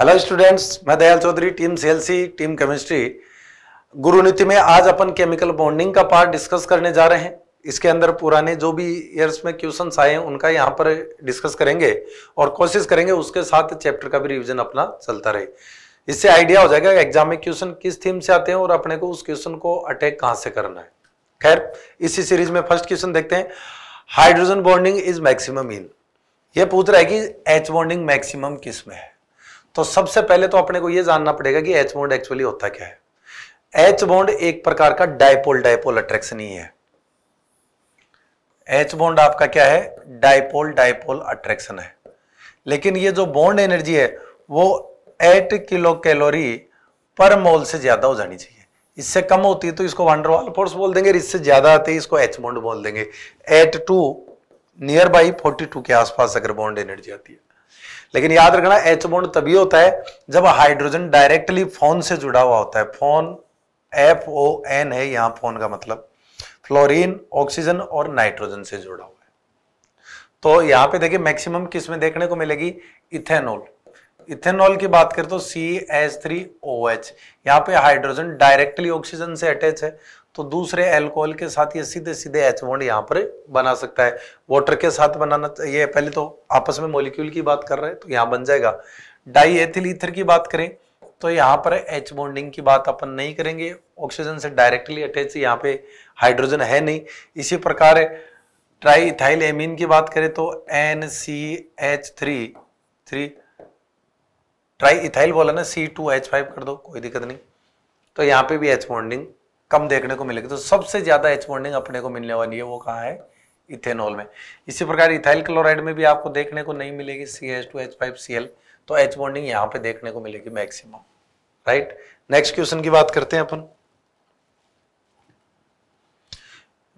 hello students मैं Dayal Chaudhary team CLC team chemistry Guru नीति में आज अपन केमिकल बॉन्डिंग का पार्ट डिस्कस करने जा रहे हैं इसके अंदर पुराने जो भी ईयर्स में क्वेश्चन आए हैं उनका यहाँ पर डिस्कस करेंगे और कोशिश करेंगे उसके साथ चैप्टर का भी रिविजन अपना चलता रहे इससे आइडिया हो जाएगा एग्जाम में क्वेश्चन किस थीम से आते हैं और अपने को उस क्वेश्चन को अटैक कहाँ से करना है खैर इसी सीरीज में फर्स्ट क्वेश्चन देखते हैं hydrogen bonding is maximum in ये पूछ रहा है कि एच बॉन्डिंग मैक्सिमम किस में है तो सबसे पहले तो अपने को यह जानना पड़ेगा कि एच बॉन्ड एक्चुअली होता क्या है एच बॉन्ड एक प्रकार का डायपोल डायपोल अट्रैक्शन ही है एच बॉन्ड आपका क्या है डायपोल डायपोल अट्रैक्शन है लेकिन ये जो बॉन्ड एनर्जी है वो एट किलो कैलोरी पर मोल से ज्यादा हो जानी चाहिए इससे कम होती है तो इसको वंडरवाल फोर्स बोल देंगे इससे ज्यादा आती है इसको एच बॉन्ड बोल देंगे eight to near by forty two के आसपास अगर बॉन्ड एनर्जी आती है लेकिन याद रखना एच बॉन्ड तभी होता है जब हाइड्रोजन डायरेक्टली फोन से जुड़ा हुआ होता है फोन एफ ओ एन है यहां फोन का मतलब फ्लोरीन ऑक्सीजन और नाइट्रोजन से जुड़ा हुआ है तो यहां पे देखिए मैक्सिमम किस में देखने को मिलेगी इथेनॉल इथेनॉल की बात करें तो C H three O H यहां पर हाइड्रोजन डायरेक्टली ऑक्सीजन से अटैच है तो दूसरे एल्कोहल के साथ ये सीधे सीधे एच बॉन्ड यहाँ पर बना सकता है वाटर के साथ बनाना ये पहले तो आपस में मोलिक्यूल की बात कर रहे हैं तो यहाँ बन जाएगा डाई एथिल ईथर की बात करें तो यहाँ पर एच बॉन्डिंग की बात अपन नहीं करेंगे ऑक्सीजन से डायरेक्टली अटैच यहाँ पे हाइड्रोजन है नहीं इसी प्रकार ट्राई इथाइल एमीन की बात करें तो N C H three three triethyl बोला ना सी टू एच फाइव कर दो कोई दिक्कत नहीं तो यहाँ पे भी एच बॉन्डिंग कम देखने को मिलेगी तो सबसे ज़्यादा एच बॉन्डिंग अपने को मिलने वाली है वो कहा है इथेनॉल में इसी प्रकार इथाइल क्लोराइड में भी आपको देखने को नहीं मिलेगी C H two H five C L तो एच बॉन्डिंग यहाँ पे देखने को मिलेगी मैक्सिमम राइट नेक्स्ट क्वेश्चन की बात करते हैं अपन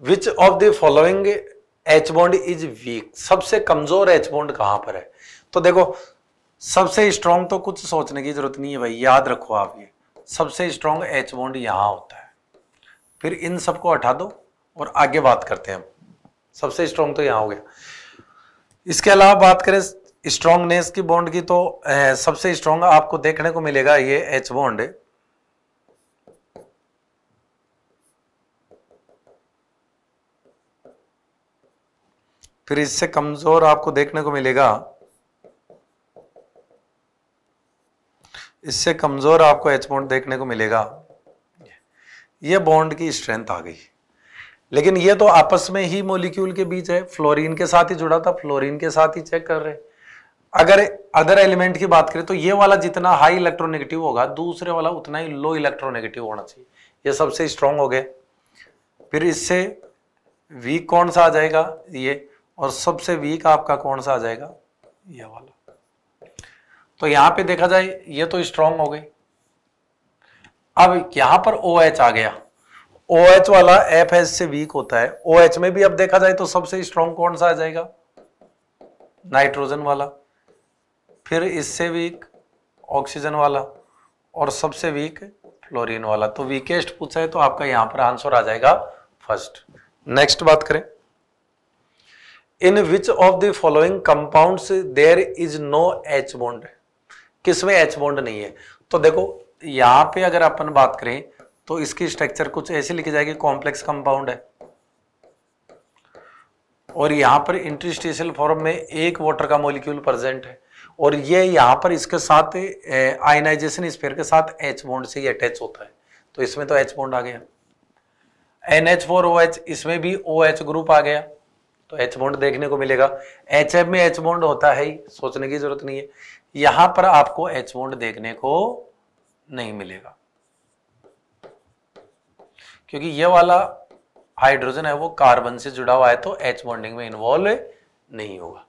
which of the following H bond is weak सबसे कमजोर एच बॉन्ड कहां पर है तो देखो सबसे स्ट्रांग तो कुछ सोचने की जरूरत नहीं है भाई याद रखो आप ये सबसे स्ट्रांग एच बॉन्ड यहां होता है फिर इन सबको हटा दो और आगे बात करते हैं हम सबसे स्ट्रॉन्ग तो यहाँ हो गया इसके अलावा बात करें स्ट्रॉन्गनेस की बॉन्ड की तो सबसे स्ट्रॉन्ग आपको देखने को मिलेगा ये एच बॉन्ड फिर इससे कमजोर आपको देखने को मिलेगा इससे कमजोर आपको एच बॉन्ड देखने को मिलेगा ये बॉन्ड की स्ट्रेंथ आ गई लेकिन ये तो आपस में ही मोलिक्यूल के बीच है फ्लोरीन के साथ ही जुड़ा था फ्लोरीन के साथ ही चेक कर रहे अगर अदर एलिमेंट की बात करें तो ये वाला जितना हाई इलेक्ट्रोनेगेटिव होगा दूसरे वाला उतना ही लो इलेक्ट्रोनेगेटिव होना चाहिए ये सबसे स्ट्रांग हो गया फिर इससे वीक कौन सा आ जाएगा ये और सबसे वीक आपका कौन सा आ जाएगा ये वाला तो यहां पे देखा जाए ये तो स्ट्रांग हो गई अब यहां पर ओ OH आ गया ओ OH वाला एफ एच से वीक होता है ओ OH में भी अब देखा जाए तो सबसे स्ट्रॉन्ग कौन सा आ जाएगा नाइट्रोजन वाला फिर इससे वीक ऑक्सीजन वाला और सबसे वीक फ्लोरीन वाला तो वीकेस्ट पूछा है तो आपका यहां पर आंसर आ जाएगा फर्स्ट नेक्स्ट बात करें in which of the following compounds there is no H bond किसमें एच बॉन्ड नहीं है तो देखो यहाँ पे अगर अपन बात करें तो इसकी स्ट्रक्चर कुछ ऐसे लिखी जाएगी कॉम्प्लेक्स कंपाउंड है और यहाँ पर इंटरस्टेशियल फॉर्म में एक वाटर का मॉलिक्यूल प्रेजेंट है और ये यहाँ पर इसके साथ आयनाइजेशन स्पेयर के साथ एच बॉन्ड से अटैच होता है तो इसमें तो एच बॉन्ड आ गया N H four O H इसमें भी ओ एच ग्रुप आ गया तो एच बॉन्ड देखने को मिलेगा एच एफ में एच बॉन्ड होता है ही सोचने की जरूरत नहीं है यहां पर आपको एच बॉन्ड देखने को नहीं मिलेगा क्योंकि यह वाला हाइड्रोजन है वो कार्बन से जुड़ा हुआ है तो एच बॉन्डिंग में इन्वॉल्व नहीं होगा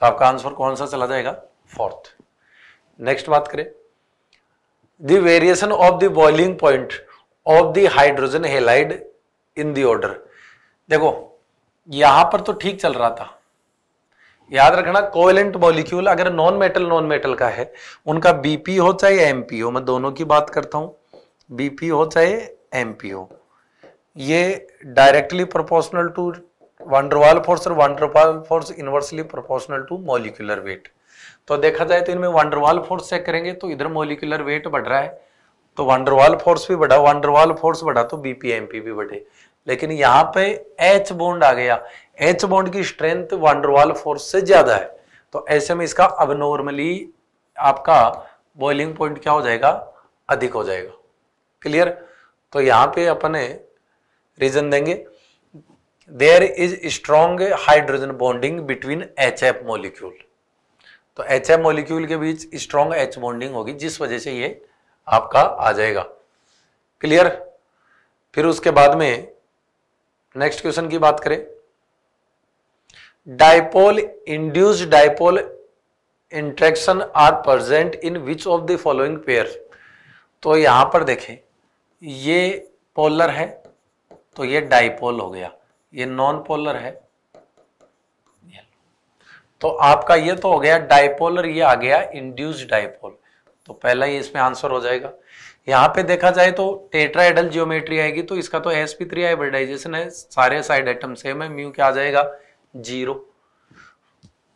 तो आपका आंसर कौन सा चला जाएगा फोर्थ नेक्स्ट बात करें the variation of the boiling point of the hydrogen halide in the order देखो यहां पर तो ठीक चल रहा था याद रखना कोवेलेंट मॉलिक्यूल अगर नॉन मेटल नॉन मेटल का है उनका बीपी हो चाहे एमपी हो मैं दोनों की बात करता हूं बीपी हो चाहे एमपी हो ये directly proportional to van der Waals force और van der Waals force inversely proportional to molecular weight तो देखा जाए तो इनमें वंडरवाल फोर्स चेक करेंगे तो इधर मोलिकुलर वेट बढ़ रहा है तो वंडरवाल फोर्स भी बढ़ा वंडरवाल फोर्स बढ़ा तो बीपीएमपी भी बढ़े लेकिन यहां पे एच बॉन्ड आ गया एच बॉन्ड की स्ट्रेंथ वांडरवाल फोर्स से ज्यादा है तो ऐसे में इसका अब नॉर्मली आपका बॉइलिंग पॉइंट क्या हो जाएगा अधिक हो जाएगा क्लियर तो यहां पे अपने रीजन देंगे there is strong hydrogen bonding between H F molecule तो एच एफ मोलिक्यूल के बीच स्ट्रॉन्ग एच बॉन्डिंग होगी जिस वजह से ये आपका आ जाएगा क्लियर फिर उसके बाद में नेक्स्ट क्वेश्चन की बात करें dipole induce dipole interaction are present in which of the following pair तो यहाँ पर देखें ये पोलर है तो ये डाइपोल हो गया ये नॉन पोलर है तो आपका ये तो हो गया डाइपोल और ये आ गया इंड्यूस्ड डाइपोल तो पहला ही इसमें आंसर हो जाएगा यहां पे देखा जाए तो टेट्राइडल जियोमेट्री आएगी तो इसका तो एसपी थ्री हाइब्रिडाइजेशन है सारे साइड आइटम सेम है म्यू क्या आ जाएगा जीरो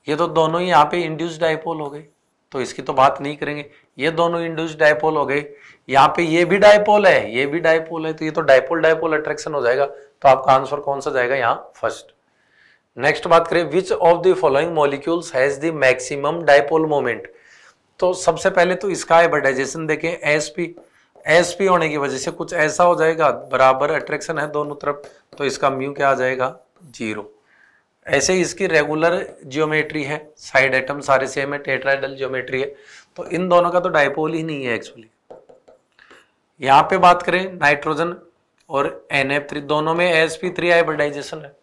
ये तो दोनों ही यहाँ पे इंड्यूस डायपोल हो गए तो इसकी तो बात नहीं करेंगे ये दोनों इंड्यूस डायपोल हो गए यहाँ पे ये भी डायपोल है ये भी डायपोल है तो ये तो डायपोल डायपोल अट्रैक्शन हो जाएगा तो आपका आंसर कौन सा जाएगा यहाँ फर्स्ट नेक्स्ट बात करें which of the following molecules has the maximum dipole moment तो सबसे पहले तो इसका एडवर्टाइजेशन देखें एस पी एस पी होने की वजह से कुछ ऐसा हो जाएगा बराबर अट्रैक्शन है दोनों तरफ तो इसका म्यू क्या आ जाएगा जीरो ऐसे ही इसकी रेगुलर जियोमेट्री है साइड एटम सारे सेम है टेट्राइडल जियोमेट्री है तो इन दोनों का तो डायपोल ही नहीं है एक्चुअली यहाँ पे बात करें नाइट्रोजन और एन थ्री दोनों में एस पी थ्री हाइब्रिडाइजेशन है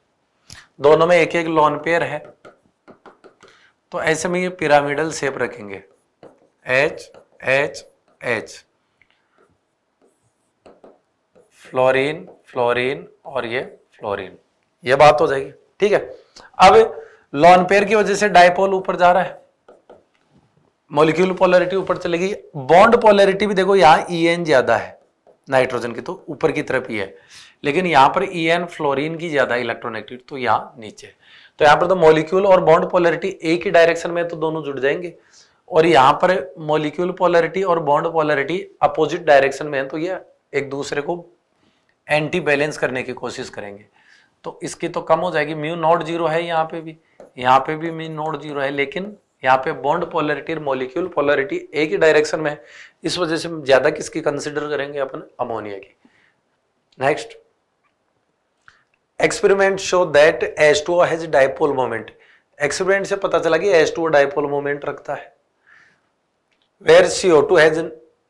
दोनों में एक एक लॉन पेयर है तो ऐसे में ये पिरामिडल सेप रखेंगे H H H fluorine fluorine और ये फ्लोरीन ये बात हो जाएगी ठीक है अब लॉन पेयर की वजह से डायपोल ऊपर जा रहा है मोलिक्यूल पोलरिटी ऊपर चलेगी बॉन्ड पोलरिटी भी देखो यहां ई e ज्यादा है नाइट्रोजन की तो ऊपर की तरफ ही है लेकिन यहां पर ई e एन फ्लोरीन की ज्यादा इलेक्ट्रोनेगेटिव तो यहां नीचे तो यहां पर तो मोलिक्यूल और बॉन्ड पोलरिटी एक ही डायरेक्शन में तो दोनों जुड़ जाएंगे और यहां पर मोलिक्यूल पोलरिटी और बॉन्ड पोलरिटी अपोजिट डायरेक्शन में है तो ये एक दूसरे को एंटी बैलेंस करने की कोशिश करेंगे तो इसकी तो कम हो जाएगी म्यू नॉट जीरो है यहाँ पे भी यहाँ पे भी म्यू नॉट जीरो है लेकिन यहाँ पे बॉन्ड पोलरिटी और मोलिक्यूल पोलरिटी एक ही डायरेक्शन में है इस वजह से ज्यादा किसकी कंसिडर करेंगे अपन अमोनिया की next experiment show that S two has dipole moment experiment से पता चला कि एस टू डायपोल मोमेंट रखता है where CO two has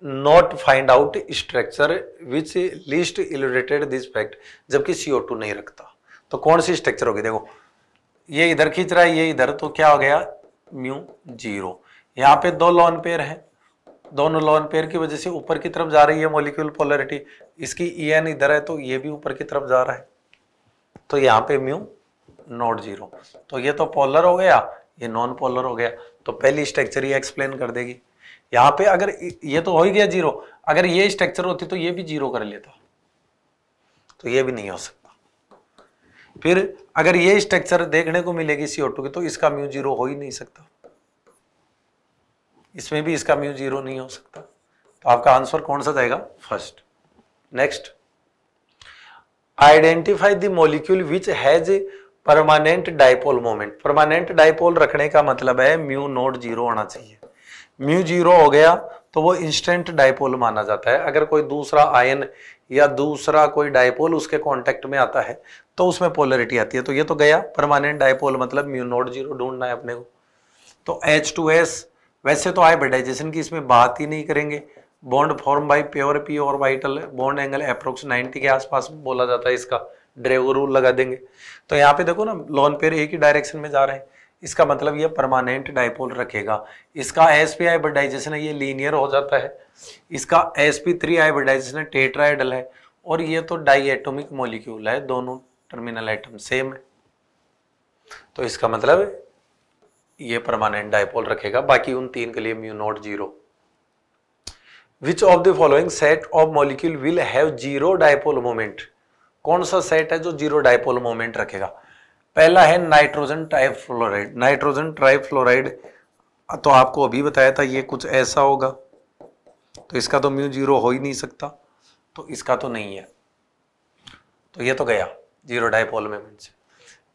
not find out structure which list इलोरेटेड दिस फैक्ट जबकि सीओ टू नहीं रखता तो कौन सी स्ट्रक्चर होगी देखो ये इधर खींच रहा है ये इधर तो क्या हो गया म्यू जीरो यहाँ पे दो लॉन पेयर है दोनों लॉन पेयर की वजह से ऊपर की तरफ जा रही है मोलिक्यूल पोलरिटी इसकी ई एन इधर है तो ये भी ऊपर की तरफ जा रहा है तो यहाँ पे म्यू नॉट जीरो तो ये तो पोलर हो गया ये नॉन पोलर हो गया तो पहली स्ट्रक्चर ये एक्सप्लेन कर देगी यहाँ पे अगर ये तो हो ही गया जीरो अगर ये स्ट्रक्चर होती तो ये भी जीरो कर लेता तो ये भी नहीं हो सकता फिर अगर ये स्ट्रक्चर देखने को मिलेगी सी की तो इसका म्यू जीरो हो ही नहीं सकता इसमें भी इसका म्यू जीरो नहीं हो सकता तो आपका आंसर कौन सा जाएगा first next identify the molecule which has permanent dipole moment permanent dipole रखने का मतलब है म्यू नोट जीरो होना चाहिए म्यू जीरो हो गया तो वो इंस्टेंट डायपोल माना जाता है अगर कोई दूसरा आयन या दूसरा कोई डायपोल उसके कांटेक्ट में आता है तो उसमें पोलरिटी आती है तो ये तो गया परमानेंट डायपोल मतलब म्यू नोट जीरो ढूंढना है अपने को तो एच टू एस वैसे तो हाइब्रिडाइजेशन की इसमें बात ही नहीं करेंगे bond form by pure P और वाइटल बॉन्ड एंगल अप्रोक्स नाइनटी के आसपास बोला जाता है इसका ड्रेवर रूल लगा देंगे तो यहाँ पे देखो ना लॉन पेयर एक ही डायरेक्शन में जा रहे हैं इसका मतलब ये परमानेंट डाइपोल रखेगा इसका एस पी हाइब्रिडाइजेशन है ये लीनियर हो जाता है इसका एस पी थ्री हाइब्रिडाइजेशन है टेट्राइडल है और ये तो डाई एटोमिक मोलिक्यूल है दोनों टर्मिनल आइटम सेम है तो इसका मतलब ये परमानेंट डायपोल रखेगा बाकी उन तीन के लिए mu not zero which of the following set of molecule will have zero dipole moment कौन सा सेट है जो जीरो डायपोल मोमेंट रखेगा पहला है नाइट्रोजन ट्राइफ्लोराइड नाइट्रोजन ट्राइफ्लोराइड तो आपको अभी बताया था ये कुछ ऐसा होगा तो इसका तो म्यू जीरो हो ही नहीं सकता तो इसका तो नहीं है तो ये तो गया जीरो डाइपोल में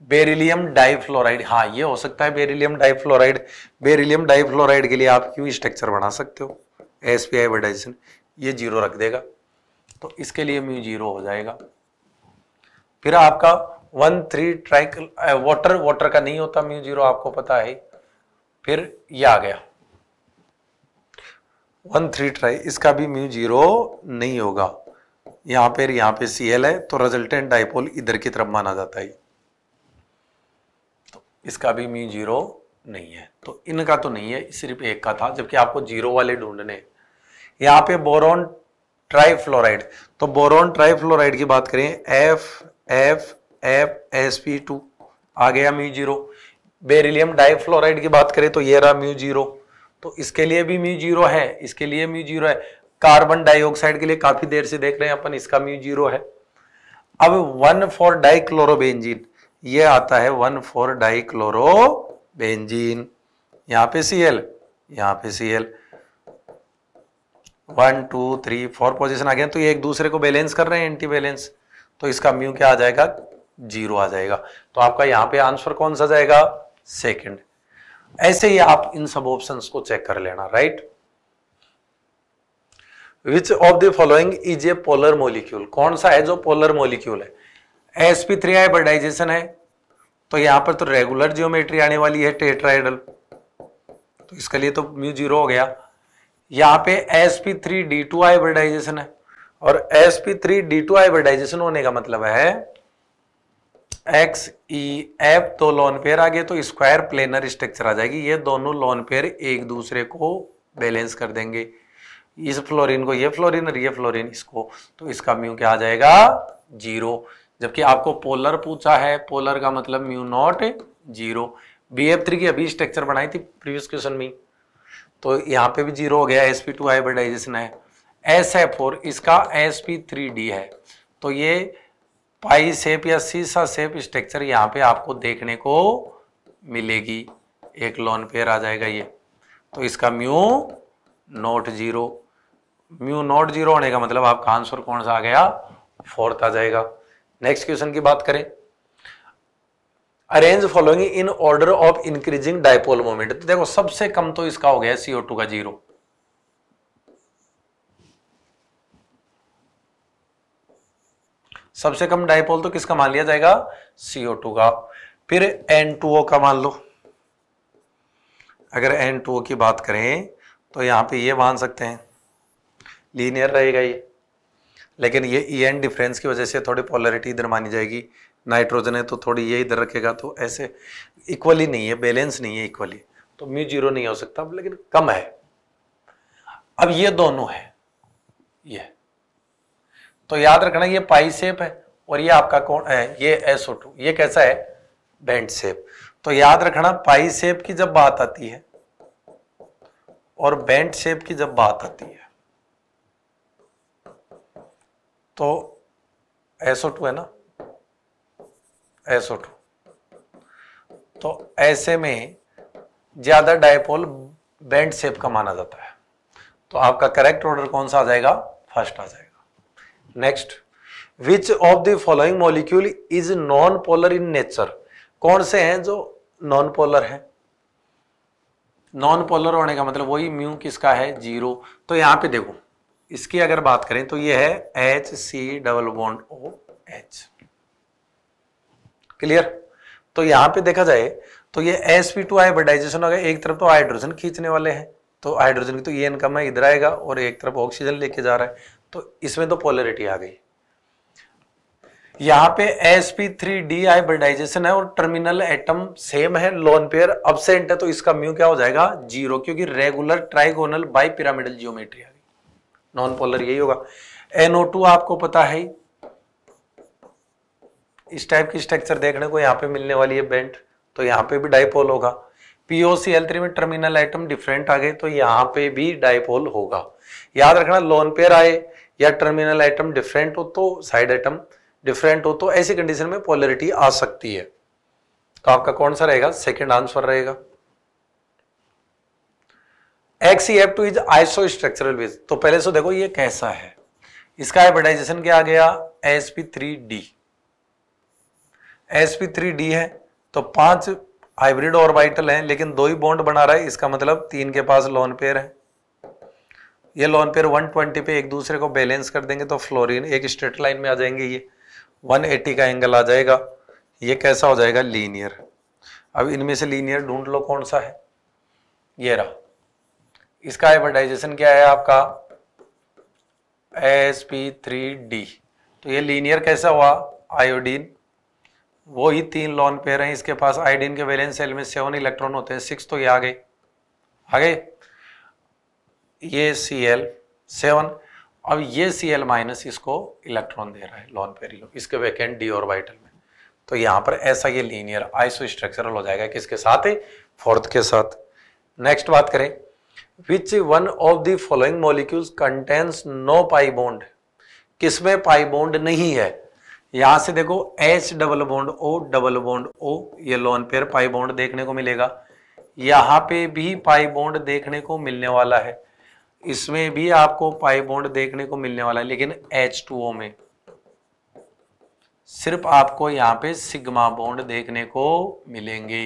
बेरिलियम डाइफ्लोराइड हाँ ये हो सकता है बेरिलियम डाइफ्लोराइड बेरिलियम डाइफ्लोराइड के लिए आप क्यों स्ट्रक्चर बना सकते हो एस पी आई वेडाइजन ये जीरो रख देगा तो इसके लिए म्यू जीरो हो जाएगा फिर आपका वन थ्री ट्राइकल वाटर वाटर का नहीं होता म्यू जीरो आपको पता है फिर ये आ गया वन थ्री ट्राई इसका भी म्यू जीरो नहीं होगा यहां पर यहां पे सी एल है तो रिजल्टेंट डाइपोल इधर की तरफ माना जाता है तो इसका भी म्यू जीरो नहीं है तो इनका तो नहीं है सिर्फ एक का था जबकि आपको जीरो वाले ढूंढने यहां पे बोरोन ट्राइफ्लोराइड तो बोरोन ट्राइफ्लोराइड की बात करें F F F S P two आ गया म्यू जीरो बेरिलियम डाइफ्लोराइड की बात करें तो ये रहा म्यू जीरो तो इसके लिए भी म्यू जीरो है इसके लिए म्यू जीरो है कार्बन डाइऑक्साइड के लिए काफी देर से देख रहे हैं अपन इसका म्यू जीरो है अब वन फोर डाइक्लोरोबेंजीन ये आता है वन फोर डाइक्लोरोबेंजीन यहां पे सी एल यहाँ पे C L one two three four position आ गया तो ये एक दूसरे को बैलेंस कर रहे हैं एंटी बैलेंस तो इसका म्यू क्या आ जाएगा जीरो आ जाएगा तो आपका यहां पे आंसर कौन सा जाएगा सेकंड ऐसे ही आप इन सब ऑप्शंस को चेक कर लेना right which of the following is a polar molecule कौन सा है जो पोलर मोलिक्यूल है एसपी थ्री हाइब्रिडाइजेशन है तो यहां पर तो रेगुलर जियोमेट्री आने वाली है टेट्राइडल तो इसके लिए तो म्यू जीरो हो गया यहां पे S P three D two hybridization है और S P three D two hybridization होने का मतलब है एक्स ई एफ दो लोन पेयर आ गए तो स्क्वायर प्लेनर स्ट्रक्चर आ जाएगी ये दोनों लोन पेयर एक दूसरे को बैलेंस कर देंगे इस फ्लोरीन को ये फ्लोरीन और ये फ्लोरीन इसको तो इसका म्यू क्या आ जाएगा जीरो जबकि आपको पोलर पूछा है पोलर का मतलब mu not zero B F three की अभी स्ट्रक्चर बनाई थी प्रीवियस क्वेश्चन में तो यहाँ पे भी जीरो हो गया एस पी टू हाइब्रिडाइजेशन है एस है फोर इसका एस पी थ्री डी है तो ये पाई सेप या सीसा सेप स्ट्रक्चर यहाँ पे आपको देखने को मिलेगी एक लॉन पेयर आ जाएगा ये तो इसका mu not zero mu not zero होने का मतलब आपका आंसर कौन सा आ गया फोर्थ आ जाएगा नेक्स्ट क्वेश्चन की बात करें arrange following in order of increasing dipole moment तो देखो सबसे कम तो इसका हो गया सीओ टू का जीरो सबसे कम डाइपोल तो किसका मान लिया जाएगा CO2 का फिर N2O का मान लो अगर N2O की बात करें तो यहां पे ये मान सकते हैं लीनियर रहेगा ये लेकिन ये ई एन डिफरेंस की वजह से थोड़ी पॉलरिटी इधर मानी जाएगी नाइट्रोजन है तो थोड़ी ये इधर रखेगा तो ऐसे इक्वली नहीं है बैलेंस नहीं है इक्वली तो म्यू जीरो नहीं हो सकता लेकिन कम है अब ये दोनों है ये तो याद रखना ये पाई सेप है और ये आपका कौन है ये एसओ टू ये कैसा है बेंट सेप तो याद रखना पाई सेप की जब बात आती है और बेंट सेप की जब बात आती है तो एसओ टू है ना एसओ टू तो ऐसे में ज्यादा डायपोल बेंट सेप का माना जाता है तो आपका करेक्ट ऑर्डर कौन सा आ जाएगा फर्स्ट आ जाएगा next which of the following molecule is non polar in nature कौन से हैं जो नॉन पोलर हैं नॉन पोलर होने का मतलब वही म्यू किसका है जीरो तो यहां पे देखो इसकी अगर बात करें तो ये है H C double bond O H clear तो यहां पे देखा जाए तो ये एस पी टू हाइब्रिडाइजेशन होगा एक तरफ तो हाइड्रोजन खींचने वाले हैं तो हाइड्रोजन की तो ये इनकम है इधर आएगा और एक तरफ ऑक्सीजन लेके जा रहा है तो इसमें तो पोलरिटी आ गई यहां पे S P three D hybridization है और टर्मिनल एटम सेम है लोन पेयर अबसेंट है तो इसका म्यू क्या हो जाएगा जीरो क्योंकि regular trigonal bipyramidal geometry आ गई नॉन पोलर यही होगा एनओ टू आपको पता है इस टाइप की स्ट्रक्चर देखने को यहां पे मिलने वाली है बेंट तो यहां पे भी डाइपोल होगा पीओसीएल थ्री में टर्मिनल आइटम डिफरेंट आ गए तो यहां पे भी डाइपोल होगा याद रखना लोन पेयर आए या टर्मिनल आइटम डिफरेंट हो तो साइड आइटम डिफरेंट हो तो ऐसी कंडीशन में पॉलरिटी आ सकती है तो आपका कौन सा रहेगा सेकेंड आंसर रहेगा X F two is isostructural बेस तो पहले से देखो ये कैसा है इसका हाइब्रिडाइजेशन क्या आ गया S P three D S P three D है तो पांच हाइब्रिड और वाइटल हैं लेकिन दो ही बॉन्ड बना रहा है इसका मतलब तीन के पास लोन पेयर है ये लॉन पेयर 120 पे एक दूसरे को बैलेंस कर देंगे तो फ्लोरीन एक स्ट्रेट लाइन में आ जाएंगे ये 180 का एंगल आ जाएगा ये कैसा हो जाएगा लीनियर अब इनमें से लीनियर ढूंढ लो कौन सा है ये रहा इसका एडवर्टाइजेशन क्या है आपका एस पी थ्री डी तो ये लीनियर कैसा हुआ आयोडीन वो ही तीन लॉन पेयर हैं इसके पास आयोडीन के वैलेंस सेल में सेवन इलेक्ट्रॉन होते हैं सिक्स तो ये आ गए आ गए ये सी एल सेवन अब ये सी एल माइनस इसको इलेक्ट्रॉन दे रहा है लॉन पेरिलो इसके वैकेंट डी और वाइटल में तो यहाँ पर ऐसा ये लीनियर आइसो स्ट्रक्चरल हो जाएगा किसके साथ फोर्थ के साथ नेक्स्ट बात करें which one of the following molecules contains no pi bond किसमें पाई बोंड नहीं है यहां से देखो H double bond O double bond O ये लोन पेयर पाई बॉन्ड देखने को मिलेगा यहां पे भी पाई बोंड देखने को मिलने वाला है इसमें भी आपको पाई बॉन्ड देखने को मिलने वाला है लेकिन H2O में सिर्फ आपको यहां पे सिग्मा बॉन्ड देखने को मिलेंगे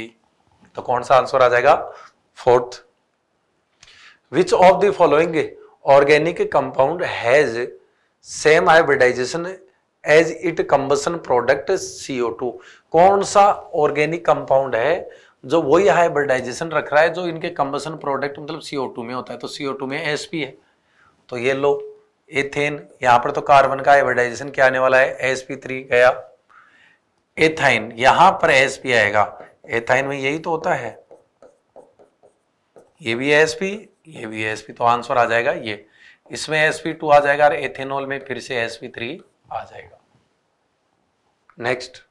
तो कौन सा आंसर आ जाएगा fourth which of the following organic compound has same hybridization as its combustion product CO2 कौन सा ऑर्गेनिक कंपाउंड है जो वही हाइब्रिडाइजेशन रख रहा है जो इनके कम्बसन प्रोडक्ट मतलब सी में होता है तो सी में एस है तो ये लो एथेन यहाँ पर तो कार्बन का हाइब्रिडाइजेशन क्या आने वाला है एस गया एथाइन यहाँ पर एस आएगा एथाइन में यही तो होता है ये भी एस ये भी एस तो आंसर आ जाएगा ये इसमें एस टू आ जाएगा और एथेनॉल में फिर से एस थ्री आ जाएगा next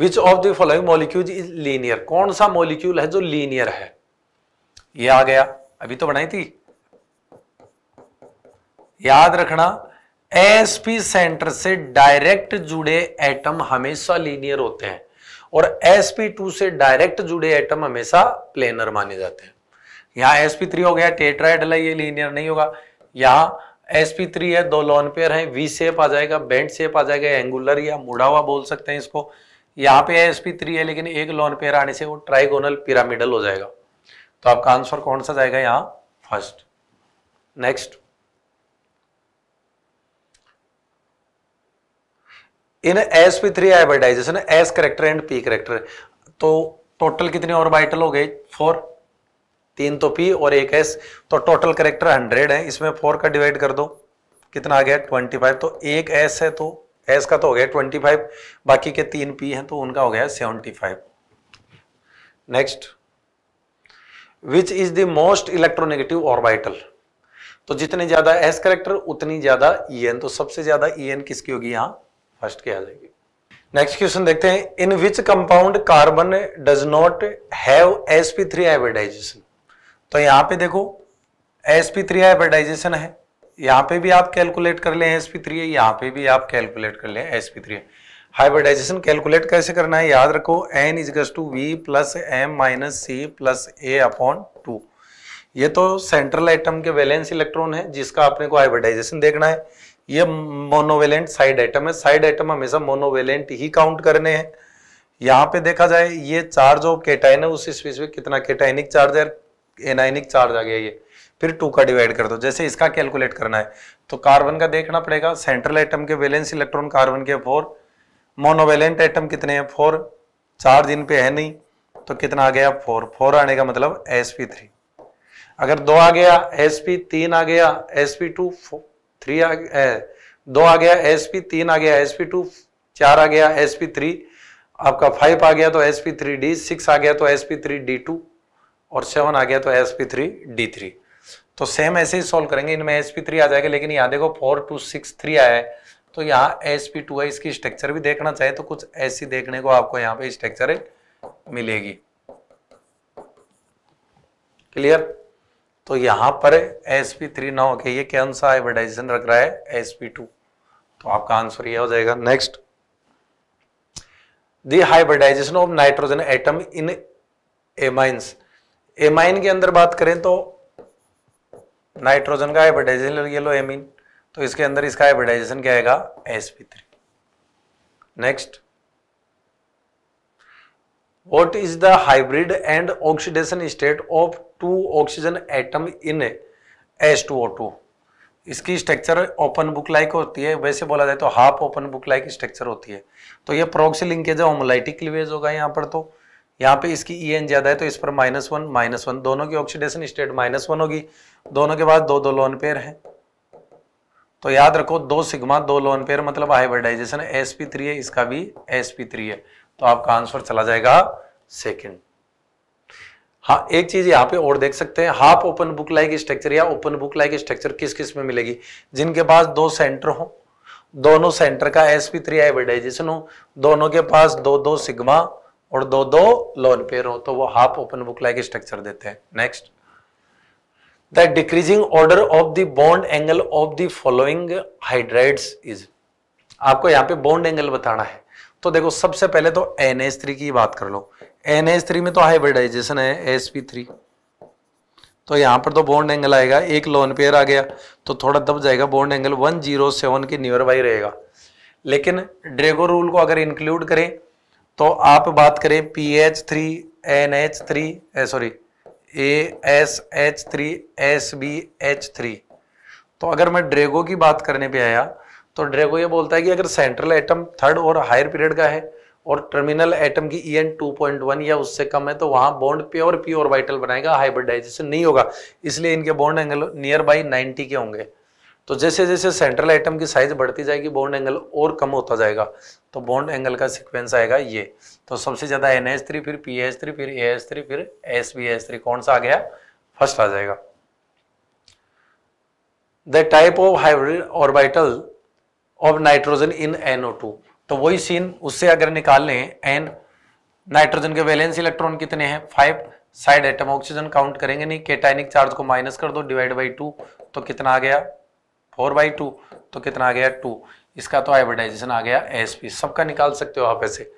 which of the following molecule is linear कौन सा मॉलिक्यूल है जो लीनियर है ये आ गया अभी तो बनाई थी याद रखना एएसपी सेंटर से डायरेक्ट जुड़े एटम हमेशा लीनियर होते हैं और टू से डायरेक्ट जुड़े एटम हमेशा प्लेनर माने जाते हैं यहां एसपी थ्री हो गया टेट्राइड है ये लीनियर नहीं होगा यहाँ थ्री है दो लॉन पेयर है वी शेप आ जाएगा बेंड शेप आ जाएगा एंगुलर या मुड़ा हुआ बोल सकते हैं इसको यहाँ पे एस पी थ्री है लेकिन एक लॉन पेयर आने से वो ट्राइगोनल पिरामिडल हो जाएगा तो आपका आंसर कौन सा जाएगा यहाँ first next in S P three hybridisation S character and P character तो टोटल कितने और ऑर्बिटल हो गए फोर तीन तो पी और एक एस तो टोटल करेक्टर हंड्रेड है इसमें फोर का डिवाइड कर दो कितना आ गया ट्वेंटी फाइव तो एक एस है तो एस का तो हो गया ट्वेंटी फाइव बाकी के तीन पी हैं तो उनका हो गया seventy five next which is the most electronegative orbital तो जितने ज्यादा एस करेक्टर उतनी ज्यादा ई e एन तो सबसे ज्यादा ई e एन किसकी होगी यहां फर्स्ट की आ जाएगी नेक्स्ट क्वेश्चन देखते हैं in which compound carbon does not have S P three hybridisation तो यहां पे देखो एसपी थ्री हाइब्रिडाइजेशन है यहाँ पे भी आप कैलकुलेट कर लें एस थ्री यहाँ पे भी आप कैलकुलेट कर लें एस थ्री हाइब्रिडाइजेशन कैलकुलेट कैसे करना है याद रखो N is to V plus M minus C plus A upon two ये तो सेंट्रल आइटम के वैलेंस इलेक्ट्रॉन है जिसका अपने को हाइब्रिडाइजेशन देखना है ये मोनोवेलेंट साइड आइटम है साइड आइटम हमेशा मोनोवेलेंट ही काउंट करने हैं यहाँ पे देखा जाए ये चार्ज ऑफ केटाइन है उस स्पेस में कितना केटाइनिक चार्ज है एनाइनिक चार्ज आ गया ये फिर टू का डिवाइड कर दो जैसे इसका कैलकुलेट करना है तो कार्बन का देखना पड़ेगा सेंट्रल एटम के वैलेंस इलेक्ट्रॉन कार्बन के फोर मोनोवेलेंट एटम कितने हैं फोर चार दिन पे है नहीं तो कितना आ गया फोर फोर आने का मतलब एस पी थ्री अगर दो आ गया एस पी तीन आ गया एस पी टू थ्री आ गया दो आ गया एस पी तीन आ गया एस पी टू चार आ गया एस पी थ्री आपका फाइव आ गया तो S P three D six आ गया तो S P three D two और सेवन आ गया तो S P three D three तो सेम ऐसे ही सोल्व करेंगे इनमें एस पी थ्री आ जाएगा लेकिन यहाँ देखो फोर टू सिक्स थ्री आया है तो यहाँ एस पी टू है इसकी स्ट्रक्चर भी देखना चाहिए तो कुछ ऐसी देखने को आपको यहाँ पे स्ट्रक्चर मिलेगी क्लियर तो यहाँ पर एस पी थ्री ना होके ये कौन सा एडवर्टाइजेशन रख रहा है एस पी टू तो आपका आंसर ये हो जाएगा next the hybridisation of nitrogen atom in amines amine के अंदर बात करें तो नाइट्रोजन का हाइब्रिडाइजेशन लो एमीन तो इसके अंदर इसका हाइब्रिडाइजेशन क्या आएगा S three next what is the hybrid and oxidation state of two oxygen atom in S two O two इसकी स्ट्रक्चर ओपन बुक लाइक होती है वैसे बोला जाए तो half open book like structure होती है तो ये प्रोक्सी लिंकेज है होमोलाइटिक क्लीवेज होगा यहाँ पर तो यहाँ पे इसकी ई e एन ज़्यादा है तो इस पर माइनस वन माइनस वन दोनों की ऑक्सीडेशन स्टेट माइनस वन होगी दोनों के बाद दो दो लोन पेयर हैं तो याद रखो दो सिग्मा दो लोन पेयर मतलब हाइब्रिडाइजेशन एस पी थ्री है इसका भी एस पी थ्री है तो आपका आंसर चला जाएगा सेकेंड हाँ एक चीज यहाँ पे और देख सकते हैं half open book like structure या ओपन बुक लाइक स्ट्रक्चर किस किस में मिलेगी जिनके पास दो सेंटर हो दोनों सेंटर का एस पी थ्री हाइब्रिडाइजेशन हो दोनों के पास दो दो सिग्मा और दो दो लोन पेयर हो तो वो half open book like structure देते हैं next the decreasing order of the bond angle of the following hydrides is आपको यहां पे बॉन्ड एंगल बताना है तो देखो सबसे पहले तो एन थ्री की बात कर लो एन थ्री में तो हाइब्रिडाइजेशन है एस पी थ्री तो यहां पर तो बॉन्ड एंगल आएगा एक लोन पेयर आ गया तो थोड़ा दब जाएगा bond angle one zero seven के नियर बाई रहेगा लेकिन ड्रेगो रूल को अगर इंक्लूड करें तो आप बात करें P H three N H three sorry A S H three S B H three तो अगर मैं ड्रेगो की बात करने पे आया तो ड्रेगो ये बोलता है कि अगर सेंट्रल एटम थर्ड और हायर पीरियड का है और टर्मिनल एटम की E N two point one या उससे कम है तो वहां बॉन्ड प्योर प्योर वाइटल बनाएगा हाइब्रिडाइजेशन नहीं होगा इसलिए इनके bond angle near by ninety के होंगे तो जैसे जैसे सेंट्रल आइटम की साइज बढ़ती जाएगी बॉन्ड एंगल और कम होता जाएगा तो बॉन्ड एंगल का सिक्वेंस आएगा ये तो सबसे ज़्यादा एन एच थ्री फिर पी एच थ्री फिर ए थ्री फिर एस बी एस थ्री कौन सा आ गया फर्स्ट आ जाएगा the type of hybrid orbital of nitrogen in NO two तो वही सीन उससे अगर निकाल लें एन नाइट्रोजन के वैलेंस इलेक्ट्रॉन कितने हैं five side atom oxygen count करेंगे नहीं केटाइनिक चार्ज को माइनस कर दो डिवाइड बाई टू तो कितना आ गया फोर बाई टू तो कितना आ गया टू इसका तो हाइब्रिडाइजेशन आ गया एस पी सबका निकाल सकते हो आप ऐसे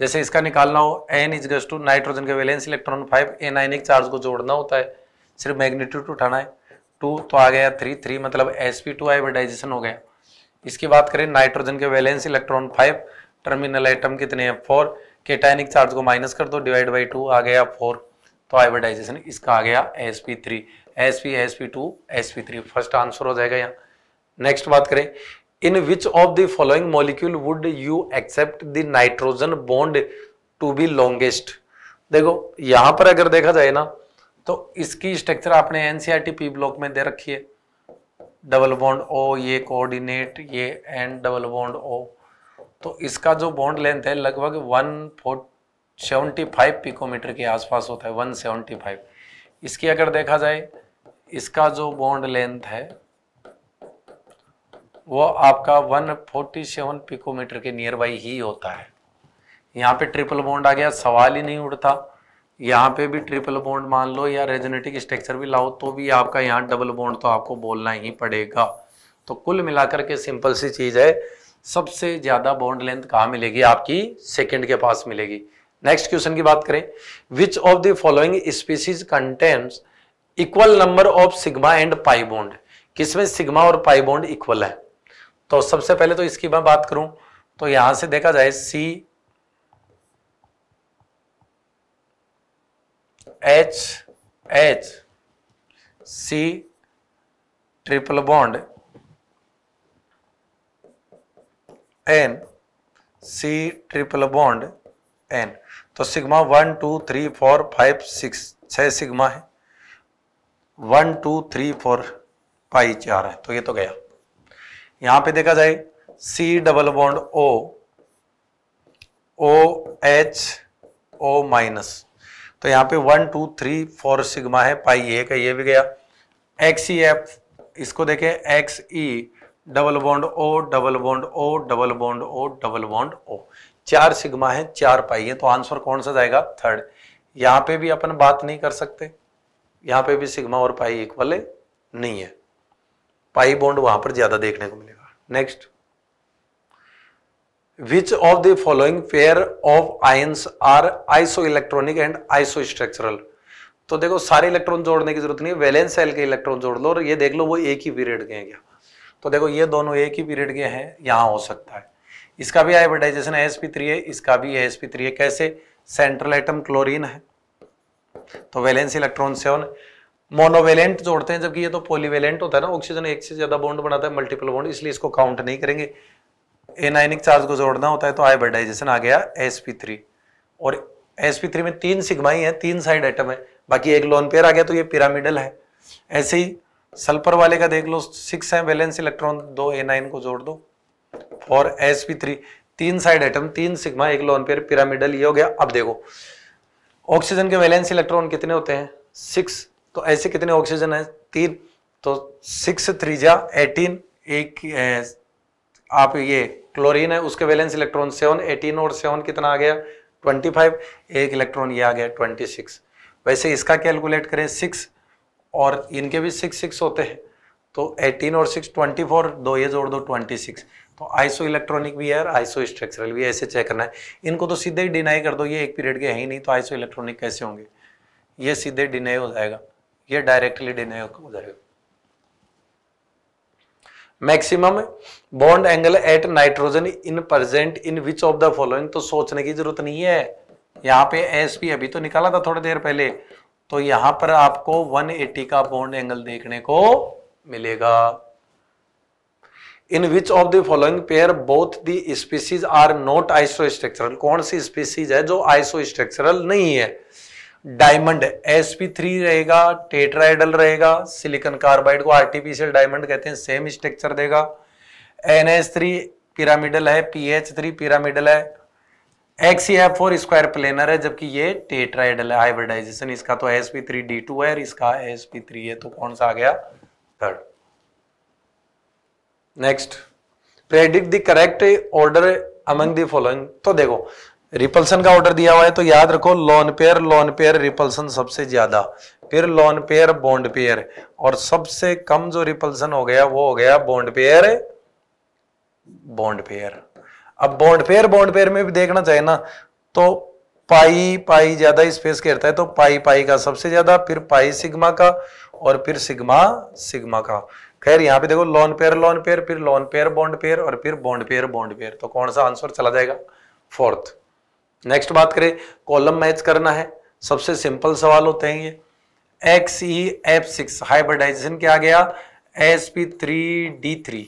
जैसे इसका निकालना हो एन इज गस टू नाइट्रोजन के वैलेंस इलेक्ट्रॉन फाइव ए एक चार्ज को जोड़ना होता है सिर्फ मैग्नीट्यूड उठाना है टू तो आ गया थ्री थ्री मतलब एस पी टू हाइब्रिडाइजेशन हो गया इसकी बात करें नाइट्रोजन के valence electron five terminal atom कितने हैं फोर केटाइनिक चार्ज को माइनस कर दो डिवाइड बाई टू आ गया फोर तो हाइब्रिडाइजेशन इसका आ गया S P three S P S P two S P three first answer हो जाएगा यहाँ नेक्स्ट बात करें in which of the following molecule would you except the nitrogen bond to be longest देखो यहां पर अगर देखा जाए ना तो इसकी स्ट्रक्चर आपने एनसीआरटी पी ब्लॉक में दे रखी है डबल बॉन्ड ओ ये कोऑर्डिनेट ये एन डबल बॉन्ड ओ तो इसका जो बॉन्ड लेंथ है लगभग one four seventy five picometre के आसपास होता है वन सेवेंटी फाइव इसकी अगर देखा जाए इसका जो बॉन्ड लेंथ है वो आपका 147 पिकोमीटर के नियर बाई ही होता है यहाँ पे ट्रिपल बॉन्ड आ गया सवाल ही नहीं उठता यहाँ पे भी ट्रिपल बॉन्ड मान लो या रेजोनेटिक स्ट्रक्चर भी लाओ तो भी आपका यहाँ डबल बॉन्ड तो आपको बोलना ही पड़ेगा तो कुल मिलाकर के सिंपल सी चीज़ है सबसे ज़्यादा बॉन्ड लेंथ कहाँ मिलेगी आपकी सेकेंड के पास मिलेगी नेक्स्ट क्वेश्चन की बात करें which of the following species contains equal number of sigma and pi bond किसमें सिग्मा और पाई बॉन्ड इक्वल है तो सबसे पहले तो इसकी मैं बात करूं तो यहां से देखा जाए C H H C triple bond N C triple bond N तो sigma one two three four five six छह सिग्मा है one two three four pi चार है तो ये तो गया यहां पे देखा जाए C double bond O O H O minus तो यहाँ पे one two three four sigma है पाई ए का ये भी गया एक्स ई एफ इसको देखें X E double bond O double bond O double bond O double bond O चार सिग्मा है चार पाई है तो आंसर कौन सा जाएगा थर्ड यहाँ पे भी अपन बात नहीं कर सकते यहाँ पे भी सिग्मा और पाई इक्वल नहीं है पाई बॉन्ड वहां पर ज्यादा देखने को मिलेगा next which of the following pair of ions are isoelectronic and isostructural तो देखो सारे इलेक्ट्रॉन जोड़ने की जरूरत नहीं है वैलेंस सेल के इलेक्ट्रॉन जोड़ लो और ये देख लो वो एक ही पीरियड के हैं क्या तो देखो ये दोनों एक ही पीरियड के हैं यहां हो सकता है इसका भी हाइब्रिडाइजेशन एस पी थ्री है इसका भी एस पी थ्री है कैसे सेंट्रल आइटम क्लोरीन है तो वैलेंस इलेक्ट्रॉन सेवन मोनोवेलेंट जोड़ते हैं जबकि ये तो पोलीवेलेंट होता है ना ऑक्सीजन एक से ज्यादा बॉन्ड बनाता है मल्टीपल बॉन्ड इसलिए इसको काउंट नहीं करेंगे एनाइनिक चार्ज को जोड़ना होता है तो आयोबर्डाइजेशन आ गया एस और एस में तीन सिग्माई है तीन साइड आइटम है बाकी एक लोन पेयर आ गया तो ये पिरामिडल है ऐसे ही सल्फर वाले का देख लो सिक्स है बैलेंस इलेक्ट्रॉन दो ए नाइन को जोड़ दो और एस पी थ्री तीन साइड आइटम तीन सिग्मा एक लोन पेयर पिरामिडल ये हो गया अब देखो ऑक्सीजन के वैलेंस इलेक्ट्रॉन कितने होते हैं सिक्स तो ऐसे कितने ऑक्सीजन है तीन तो सिक्स थ्री जा एटीन एक आप ये क्लोरीन है उसके वैलेंस इलेक्ट्रॉन सेवन एटीन और सेवन कितना आ गया ट्वेंटी फाइव एक इलेक्ट्रॉन ये आ गया ट्वेंटी सिक्स वैसे इसका कैलकुलेट करें सिक्स और इनके भी सिक्स सिक्स होते हैं तो एटीन और सिक्स ट्वेंटी फोर दो ये जोड़ दो ट्वेंटी सिक्स तो आइसो इलेक्ट्रॉनिक भी है और आइसो स्ट्रक्चरल भी ऐसे चेक करना है इनको तो सीधे ही डिनाई कर दो ये एक पीरियड के है ही नहीं तो आइसो इलेक्ट्रॉनिक कैसे होंगे ये सीधे डिनाई हो जाएगा ये डायरेक्टली डिनोइक हो जाएगा maximum bond angle at nitrogen in present in which of the following तो सोचने की जरूरत नहीं है यहाँ पे एस पी अभी तो निकाला था थोड़ी देर पहले तो यहां पर आपको 180 का बॉन्ड एंगल देखने को मिलेगा in which of the following pair both the species are not isostructural कौन सी स्पीसीज है जो आइसो स्ट्रक्चरल नहीं है डायमंड एस पी थ्री रहेगा टेट्राइडल रहेगा सिलिकन कार्बाइड को आर्टिफिशियल डायमंड कहते हैं सेम स्ट्रक्चर देगा एन एस थ्री पिरामिडल है पी एच थ्री पिरामिडल है X F four square planar है जबकि ये टेट्राइडल है हाइब्रिडाइजेशन इसका तो S P three D two है और इसका एस पी थ्री है तो कौन सा आ गया third next predict the correct order among the following तो देखो रिपल्सन का ऑर्डर दिया हुआ है तो याद रखो lone pair lone pair repulsion सबसे ज्यादा फिर लोन पेयर बॉन्ड पेयर और सबसे कम जो रिपल्सन हो गया वो हो गया बॉन्ड पेयर बॉन्ड पेयर अब बॉन्ड पेयर बॉन्ड पेयर में भी देखना चाहिए ना तो पाई पाई ज्यादा स्पेस घेरता है तो पाई पाई का सबसे ज्यादा फिर पाई सिग्मा का और फिर सिग्मा सिग्मा का खैर यहां पे देखो लॉन पेयर लॉन पेयर फिर लोन पेयर बॉन्ड पेयर और फिर बॉन्ड पेयर बॉन्ड पेयर तो कौन सा आंसर चला जाएगा फोर्थ नेक्स्ट बात करें कॉलम मैच करना है सबसे सिंपल सवाल होते हैं ये X E F six hybridisation क्या गया S P three D three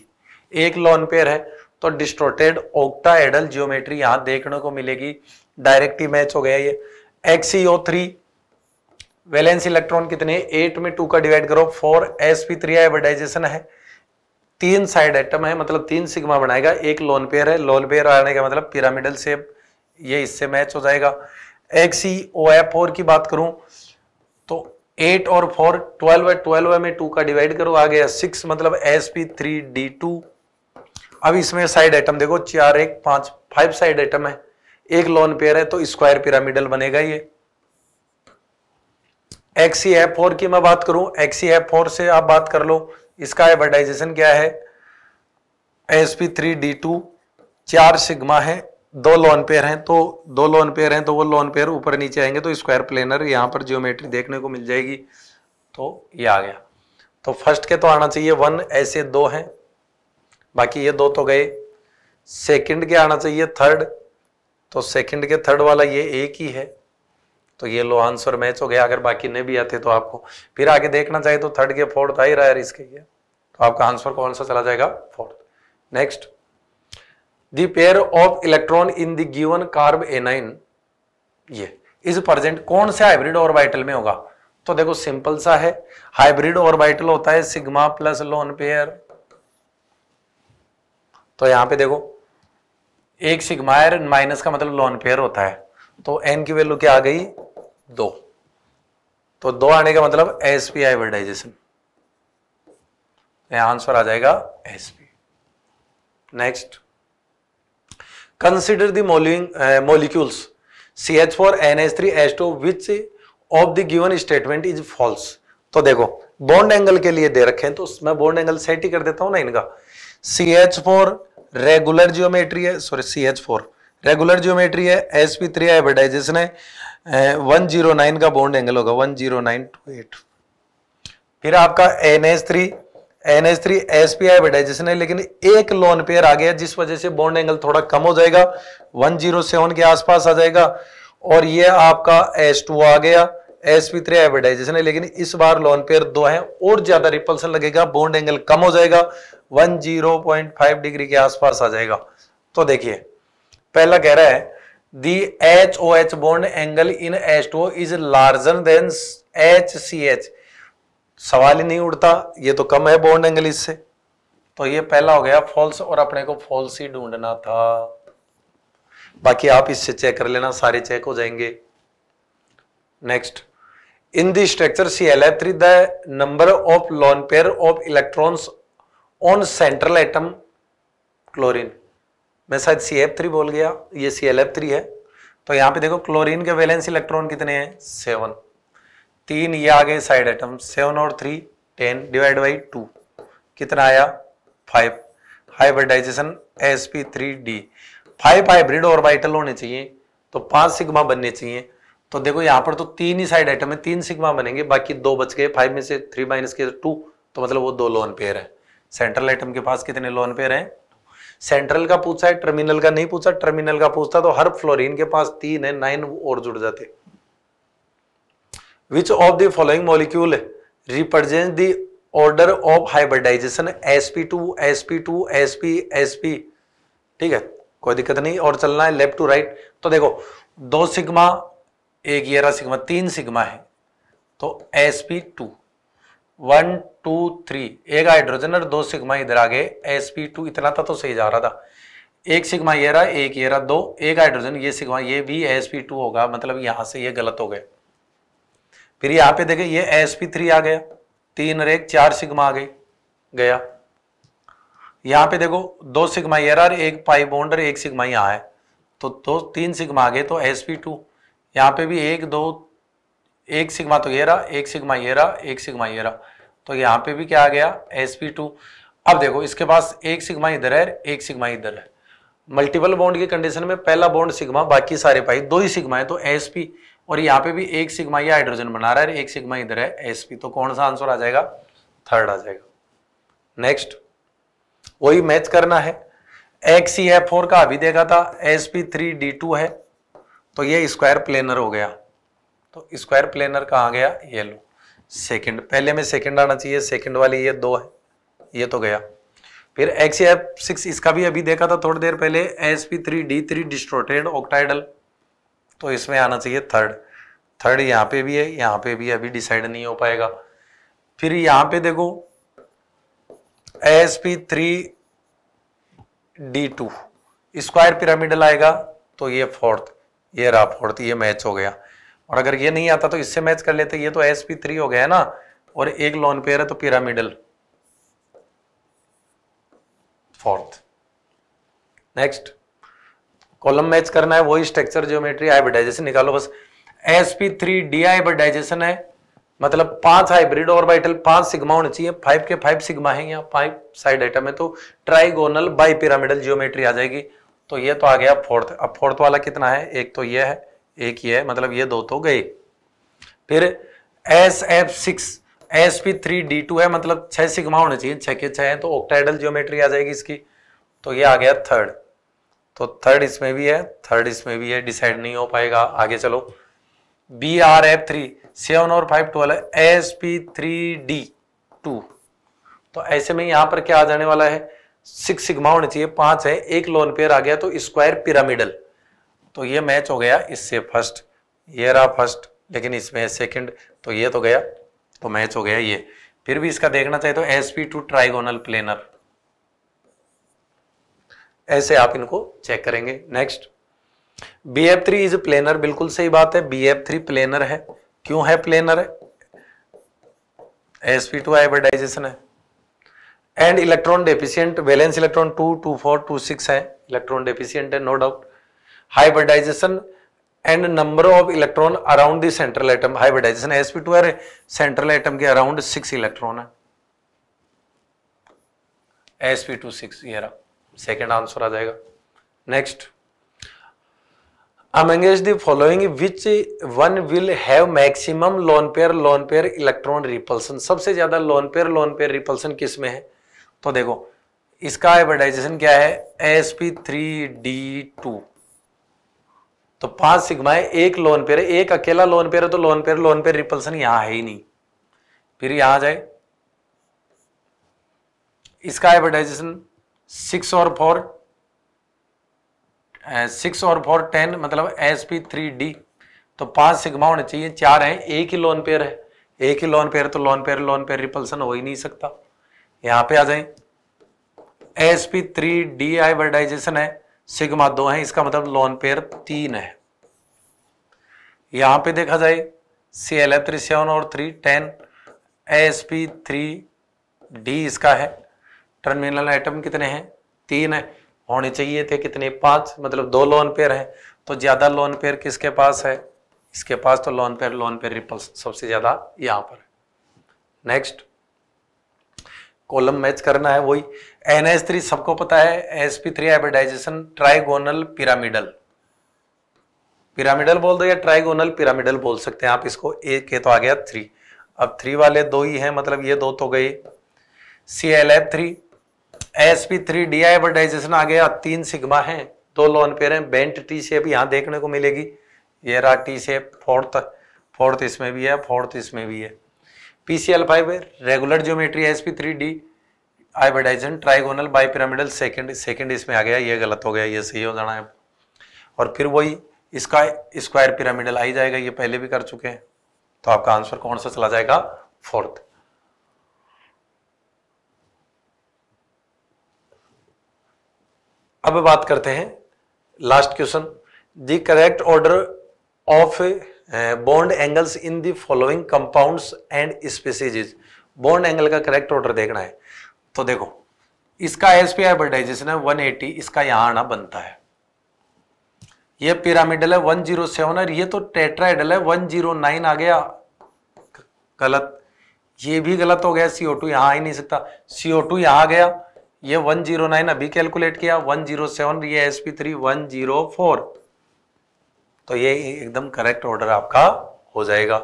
एक लॉन पेयर है तो डिस्ट्रोटेड ओक्टा एडल जियोमेट्री यहां देखने को मिलेगी डायरेक्टली मैच हो गया ये X E O three valence electron कितने एट में टू का डिवाइड करो four S P three hybridisation है तीन साइड आइटम है मतलब तीन सिग्मा बनाएगा एक लॉन पेयर है लॉन पेयर आने का मतलब पिरामिडल सेप ये इससे मैच हो जाएगा X E O F four की बात करूं तो एट और फोर ट्वेल्व है ट्वेल्व में टू का डिवाइड करो आ गया सिक्स मतलब S P three D two अब इसमें साइड आइटम देखो चार एक पांच फाइव साइड आइटम है एक लोन पेयर है तो स्क्वायर पिरामिडल बनेगा ये एक्सी एफ फोर की मैं बात करूं एक्सी एफ फोर से आप बात कर लो इसका एवर्डाइजेशन क्या है S P three D two चार सिग्मा है दो लोन पेयर हैं तो दो लोन पेयर हैं तो वो लोन पेयर ऊपर नीचे आएंगे तो स्क्वायर प्लेनर यहाँ पर जियोमेट्री देखने को मिल जाएगी तो ये आ गया तो फर्स्ट के तो आना चाहिए वन ऐसे दो हैं बाकी ये दो तो गए सेकंड के आना चाहिए थर्ड तो सेकंड के थर्ड वाला ये एक ही है तो ये लो आंसर मैच हो गया अगर बाकी नहीं भी आते तो आपको फिर आगे देखना चाहिए तो थर्ड के फोर्थ आ ही रहा है इसके ये तो आपका आंसर कौन सा चला जाएगा fourth next the pair of electron in the given carb नाइन ये इज प्रजेंट कौन से हाइब्रिड और वाइटल में होगा तो देखो सिंपल सा है हाइब्रिड और वाइटल होता है सिग्मा प्लस लोन पेयर तो यहां पे देखो एक सिग्मा माइनस का मतलब लोन पेयर होता है तो एन की वैल्यू क्या आ गई दो तो दो आने का मतलब एस पी हाइब्रिडाइजेशन यहां आंसर आ जाएगा S P next Consider N H three H two which of the given statement is false तो देखो बॉन्ड एंगल के लिए दे रखे हैं तो मैं बॉन्ड एंगल सेट ही कर देता हूं ना इनका C H four regular geometry है sorry C H four regular geometry है एस पी थ्री एडवर्टाइजेशन है वन जीरो नाइन का बॉन्ड एंगल होगा one zero nine two eight फिर आपका N H three N H three S P I hybridisation है लेकिन एक लोन पेयर आ गया जिस वजह से बॉन्ड एंगल थोड़ा कम हो जाएगा वन जीरो सेवन के आसपास आ जाएगा और ये आपका एस टू आ गया एस पी थ्री एडवर्टाइजेशन है लेकिन इस बार लोन पेयर दो है और ज्यादा रिपल्सन लगेगा बॉन्ड एंगल कम हो जाएगा one zero point five degree के आसपास आ जाएगा तो देखिए पहला कह रहा है the H O H bond angle in H two is larger than H C H सवाल ही नहीं उठता ये तो कम है बॉन्ड एंगल इससे तो ये पहला हो गया फॉल्स और अपने को फॉल्स ही ढूंढना था बाकी आप इससे चेक कर लेना सारे चेक हो जाएंगे next C L F three the number of lone pair of electrons on central atom chlorine मैं शायद सी एफ थ्री बोल गया ये सी एल एफ थ्री है तो यहां पे देखो क्लोरीन के वैलेंस इलेक्ट्रॉन कितने हैं सेवन तीन ये आ गए साइड आइटम सेवन और three ten divide by two कितना आया five hybridisation S P three D five hybrid और वाइटल होने चाहिए तो पांच सिग्मा बनने चाहिए तो देखो यहां पर तो तीन ही साइड आइटम है तीन सिग्मा बनेंगे बाकी दो बच गए फाइव में से थ्री माइनस के टू तो मतलब वो दो लोन पेयर है सेंट्रल आइटम के पास कितने लोन पेयर हैं सेंट्रल का पूछा है टर्मिनल का नहीं पूछा टर्मिनल का पूछता तो हर फ्लोरिन के पास तीन है नाइन और जुड़ जाते हैं which of the following S P two order of hybridization sp2 sp2 sp sp ठीक है कोई दिक्कत नहीं और चलना है लेफ्ट टू राइट तो देखो दो सिग्मा एक ग्यारह सिग्मा तीन सिग्मा है तो S P two one two three एक हाइड्रोजन और दो सिग्मा इधर आ गए एस पी टू इतना था तो सही जा रहा था एक सिग्मा ये रहा एक ये रहा दो एक हाइड्रोजन ये सिग्मा ये भी एस पी टू होगा मतलब यहां से ये गलत हो गए फिर यहां पे देखें ये एस पी थ्री आ गया तीन एक चार सिग्मा आ गए गया यहाँ पे देखो दो सिग्मा एरर एक पाई बाउंडर एक सिग्मा यहां है तो दो तीन सिग्मा आ गए तो एस पी टू यहां पे भी एक दो एक सिग्मा तो ये रहा एक सिग्मा ये रहा एक सिग्मा ये रहा तो यहां पे भी क्या आ गया एस पी टू अब देखो इसके पास एक सिग्मा इधर है एक सिग्मा इधर है मल्टीपल बॉन्ड की कंडीशन में पहला बॉन्ड सिग्मा बाकी सारे पाई दो ही सिग्मा है तो एस पी और यहाँ पे भी एक सिग्मा ये हाइड्रोजन बना रहा है एक सिग्मा इधर है एस तो कौन सा आंसर आ जाएगा थर्ड आ जाएगा नेक्स्ट वही मैच करना है एक्स ही है फोर का अभी देखा था S P three D two है तो ये स्क्वायर प्लेनर हो गया तो स्क्वायर प्लेनर कहा गया ये लो सेकेंड पहले में सेकेंड आना चाहिए सेकेंड वाली ये दो है ये तो गया फिर एक्स एफ सिक्स इसका भी अभी देखा था थोड़ी देर पहले S P three D three distorted octahedral तो इसमें आना चाहिए थर्ड थर्ड यहाँ पे भी है यहाँ पे भी अभी डिसाइड नहीं हो पाएगा फिर यहाँ पे देखो S P three D two square pyramidal आएगा तो ये फोर्थ ये रहा फोर्थ ये मैच हो गया और अगर ये नहीं आता तो इससे मैच कर लेते ये तो एस पी थ्री हो गया ना और एक लॉन पेयर है तो pyramidal fourth next column match करना है वही स्ट्रक्चर जियोमेट्री हाइब्रिडाइजेशन निकालो बस S P three D hybridization है मतलब पांच हाइब्रिड और बाइटल पांच सिग्मा होने चाहिए फाइव के फाइव सिग्मा है या फाइव साइड आइटम है तो ट्राइगोनल बाई पिरामिडल जियोमेट्री आ जाएगी तो ये तो आ गया फोर्थ अब फोर्थ वाला कितना है एक तो ये है एक ये है मतलब ये दो तो गए फिर S F six S P three D two है मतलब छह सिग्मा होने चाहिए छह के छह है तो ऑक्टाइडल ज्योमेट्री आ जाएगी इसकी तो ये आ गया थर्ड तो थर्ड इसमें भी है थर्ड इसमें भी है डिसाइड नहीं हो पाएगा आगे चलो B R F three seven और five twelve S P three D two तो ऐसे में यहां पर क्या आ जाने वाला है सिक्स सिग्मा होने चाहिए पांच है एक लोन पेयर आ गया तो स्क्वायर पिरामिडल तो ये मैच हो गया इससे फर्स्ट ये रहा फर्स्ट लेकिन इसमें सेकंड तो ये तो गया तो मैच हो गया ये फिर भी इसका देखना चाहिए तो S P two trigonal planar ऐसे आप इनको चेक करेंगे next B F three is planar बिल्कुल सही बात है बी एफ थ्री प्लेनर है क्यों है प्लेनर है एस पी टू हाइब्रिडाइजेशन है and electron deficient valence electron two two four two six है इलेक्ट्रॉन डेफिशियंट है no doubt hybridization and number of electron around the central atom hybridization S P two है central atom के around six electron है S P two six ये रहा second answer आ जाएगा next amongst the following which one will have maximum lone pair lone pair electron repulsion सबसे ज़्यादा lone pair lone pair repulsion किस में है तो देखो इसका हाइब्रिडाइजेशन क्या है S P three D two तो पांच सिग्मा है एक लोन पेयर एक अकेला लोन पेयर है तो lone pair lone pair repulsion यहां है ही नहीं फिर यहां जाए इसका हाइब्रिडाइजेशन सिक्स और फोर सिक्स और फोर टेन मतलब एस पी थ्री डी तो पांच सिग्मा होने चाहिए चार है एक ही लोन पेयर है एक ही लोन पेयर तो lone pair lone pair repulsion हो ही नहीं सकता यहां पे आ जाए S P three D hybridization है सिग्मा दो है इसका मतलब लोन पेयर तीन है यहां पे देखा जाए C L F three seven और three ten S P three D इसका है टर्मिनल आइटम कितने हैं तीन है होने चाहिए थे कितने पांच मतलब दो लोन पेयर है तो ज़्यादा लोन पेयर किसके पास है इसके पास तो lone pair lone pair repulsion सबसे ज़्यादा यहां पर नेक्स्ट कॉलम मैच करना है वही एन एस थ्री सबको पता है S P three hybridization trigonal pyramidal pyramidal बोल दो या ट्राइगोनल पिरामिडल बोल सकते हैं आप इसको एक के तो आ गया थ्री अब थ्री वाले दो ही हैं मतलब ये दो तो गए C L F three S P three D आई आइवर्टाइजेशन आ गया तीन सिग्मा है दो लोन पेयर हैं बेंट टी शेप यहाँ देखने को मिलेगी ये रहा टी शेप फोर्थ फोर्थ इसमें भी है फोर्थ इसमें भी है P C L five regular geometry S P three D hybridization trigonal bipyramidal second second इसमें आ गया ये गलत हो गया ये सही हो जाना है और फिर वही इसका स्क्वायर पिरामिडल आ ही जाएगा ये पहले भी कर चुके हैं तो आपका आंसर कौन सा चला जाएगा फोर्थ अब बात करते हैं last question the correct order of bond angles in the following compounds and species bond angle का करेक्ट ऑर्डर देखना है तो देखो इसका एस पी आई हाइब्रिडाइजेशन है जिसने वन एटी इसका यहां आना बनता है ये पिरामिडल है वन जीरो सेवन और ये तो टेट्राइडल है वन जीरो नाइन आ गया गलत ये भी गलत हो गया सीओ टू यहां आ ही नहीं सकता सीओ टू यहाँ गया ये 109 अभी कैलकुलेट किया 107 ये S P three one zero four तो ये एकदम करेक्ट ऑर्डर आपका हो जाएगा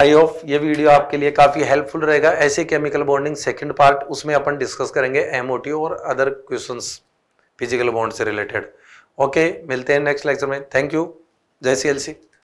आई होप ये वीडियो आपके लिए काफ़ी हेल्पफुल रहेगा ऐसे केमिकल बॉन्डिंग सेकंड पार्ट उसमें अपन डिस्कस करेंगे एमओटी और अदर क्वेश्चंस फिजिकल बॉन्ड से रिलेटेड ओके मिलते हैं नेक्स्ट लेक्चर में थैंक यू जय सी एल सी